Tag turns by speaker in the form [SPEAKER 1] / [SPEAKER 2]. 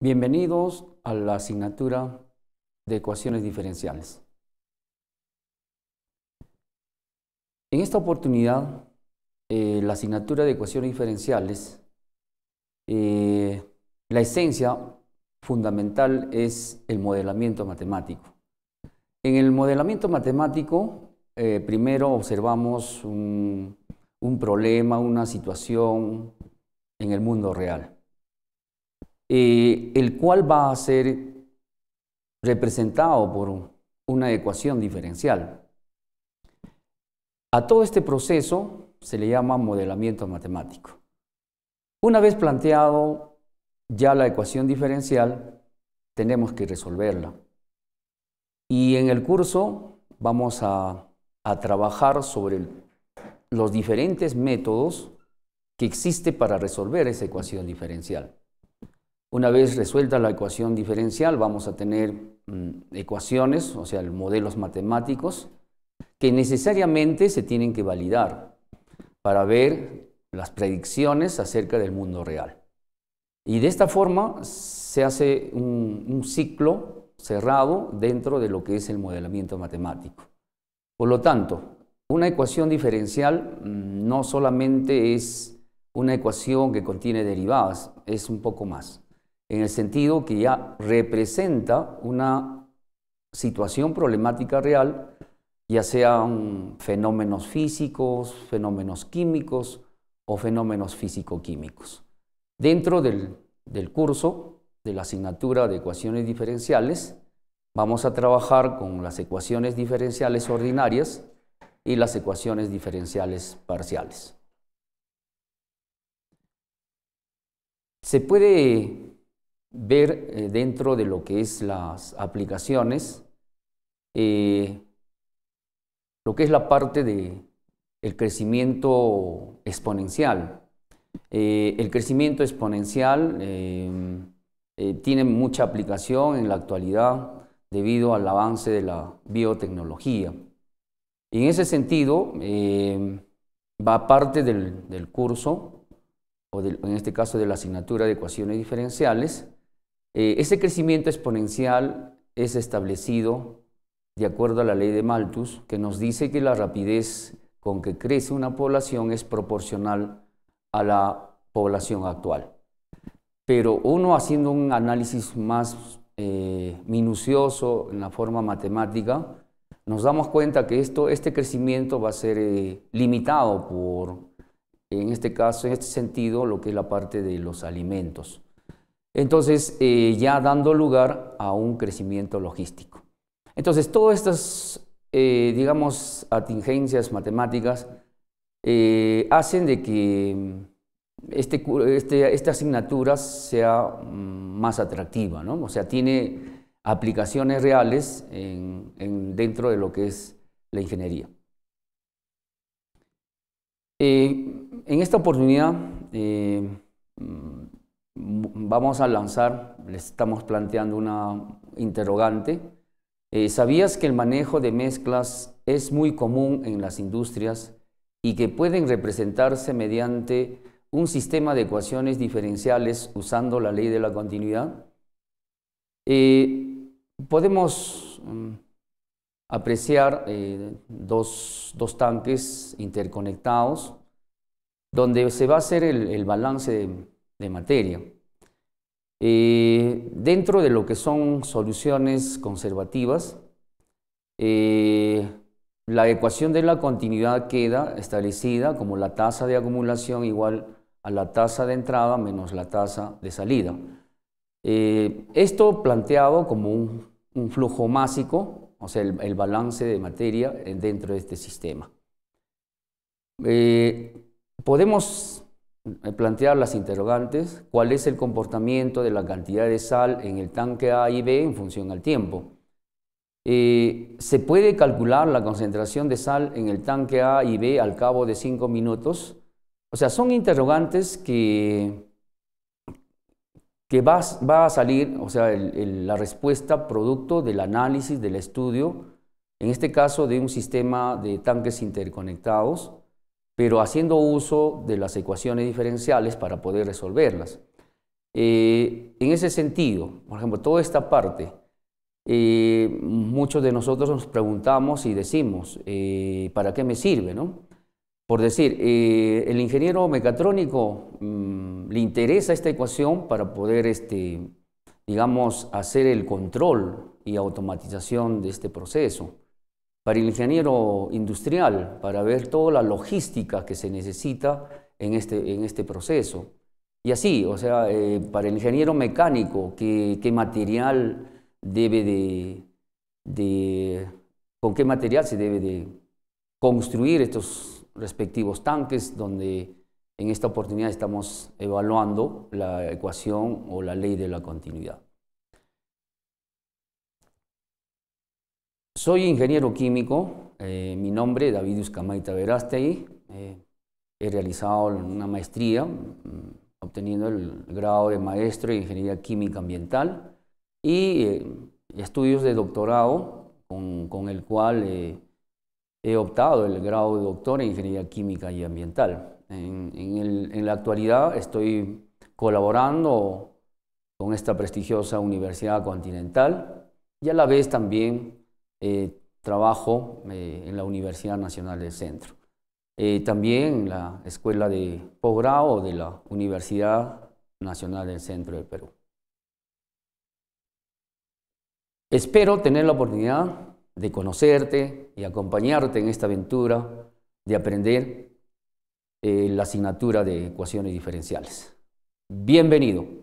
[SPEAKER 1] Bienvenidos a la asignatura de ecuaciones diferenciales. En esta oportunidad, eh, la asignatura de ecuaciones diferenciales, eh, la esencia fundamental es el modelamiento matemático. En el modelamiento matemático, eh, primero observamos un, un problema, una situación en el mundo real. Eh, el cual va a ser representado por una ecuación diferencial. A todo este proceso se le llama modelamiento matemático. Una vez planteado ya la ecuación diferencial, tenemos que resolverla. Y en el curso vamos a, trabajar sobre los diferentes métodos que existen para resolver esa ecuación diferencial. Una vez resuelta la ecuación diferencial, vamos a tener mm, ecuaciones, o sea, modelos matemáticos, que necesariamente se tienen que validar para ver las predicciones acerca del mundo real. Y de esta forma se hace un ciclo cerrado dentro de lo que es el modelamiento matemático. Por lo tanto, una ecuación diferencial mm, no solamente es una ecuación que contiene derivadas, es un poco más en el sentido que ya representa una situación problemática real, ya sean fenómenos físicos, fenómenos químicos o fenómenos físico-químicos. Dentro del, del curso de la asignatura de ecuaciones diferenciales, vamos a trabajar con las ecuaciones diferenciales ordinarias y las ecuaciones diferenciales parciales. Se puede ver eh, dentro de lo que es las aplicaciones, eh, lo que es la parte de el crecimiento exponencial. Eh, el crecimiento exponencial tiene mucha aplicación en la actualidad debido al avance de la biotecnología. en ese sentido, va parte del, curso o en este caso de la asignatura de ecuaciones diferenciales, eh, ese crecimiento exponencial es establecido de acuerdo a la ley de Malthus, que nos dice que la rapidez con que crece una población es proporcional a la población actual. Pero uno haciendo un análisis más eh, minucioso en la forma matemática, nos damos cuenta que esto, este crecimiento va a ser eh, limitado por, en este caso, en este sentido, lo que es la parte de los alimentos. Entonces, eh, ya dando lugar a un crecimiento logístico. Entonces, todas estas, eh, digamos, atingencias matemáticas eh, hacen de que mm, este, este, esta asignatura sea mm, más atractiva, ¿no? O sea, tiene aplicaciones reales dentro de lo que es la ingeniería. en esta oportunidad, mm, vamos a lanzar, le estamos planteando una interrogante. Eh, ¿Sabías que el manejo de mezclas es muy común en las industrias y que pueden representarse mediante un sistema de ecuaciones diferenciales usando la ley de la continuidad? Eh, podemos mm, apreciar eh, dos, dos, tanques interconectados donde se va a hacer el, balance de materia. Eh, dentro de lo que son soluciones conservativas, eh, la ecuación de la continuidad queda establecida como la tasa de acumulación igual a la tasa de entrada menos la tasa de salida. Eh, esto planteado como un, flujo másico, o sea, el, el, balance de materia dentro de este sistema. podemos eh, plantear las interrogantes, cuál es el comportamiento de la cantidad de sal en el tanque A y B en función al tiempo. Eh, se puede calcular la concentración de sal en el tanque A y B al cabo de cinco minutos. O sea, son interrogantes que, que va, va a salir, o sea, la respuesta producto del análisis, del estudio, en este caso de un sistema de tanques interconectados pero haciendo uso de las ecuaciones diferenciales para poder resolverlas. Eh, en ese sentido, por ejemplo, toda esta parte, eh, muchos de nosotros nos preguntamos y decimos, eh, ¿para qué me sirve? Por decir, el ingeniero mecatrónico mm, le interesa esta ecuación para poder, este, digamos, hacer el control y automatización de este proceso para el ingeniero industrial, para ver toda la logística que se necesita en este, en este proceso. Y así, o sea, eh, para el ingeniero mecánico, material debe con qué material se debe de construir estos respectivos tanques, donde en esta oportunidad estamos evaluando la ecuación o la ley de la continuidad. Soy ingeniero químico, eh, mi nombre es David Uscamaita Verastei. Eh, he realizado una maestría mm, obteniendo el grado de maestro en ingeniería química ambiental y eh, estudios de doctorado con, el cual he optado el grado de doctor en ingeniería química y ambiental. En, en la actualidad estoy colaborando con esta prestigiosa universidad continental y a la vez también eh, trabajo eh, en la Universidad Nacional del Centro. También eh, también la Escuela de Posgrado de la Universidad Nacional del Centro del Perú. Espero tener la oportunidad de conocerte y acompañarte en esta aventura de aprender la asignatura de ecuaciones diferenciales. Bienvenido.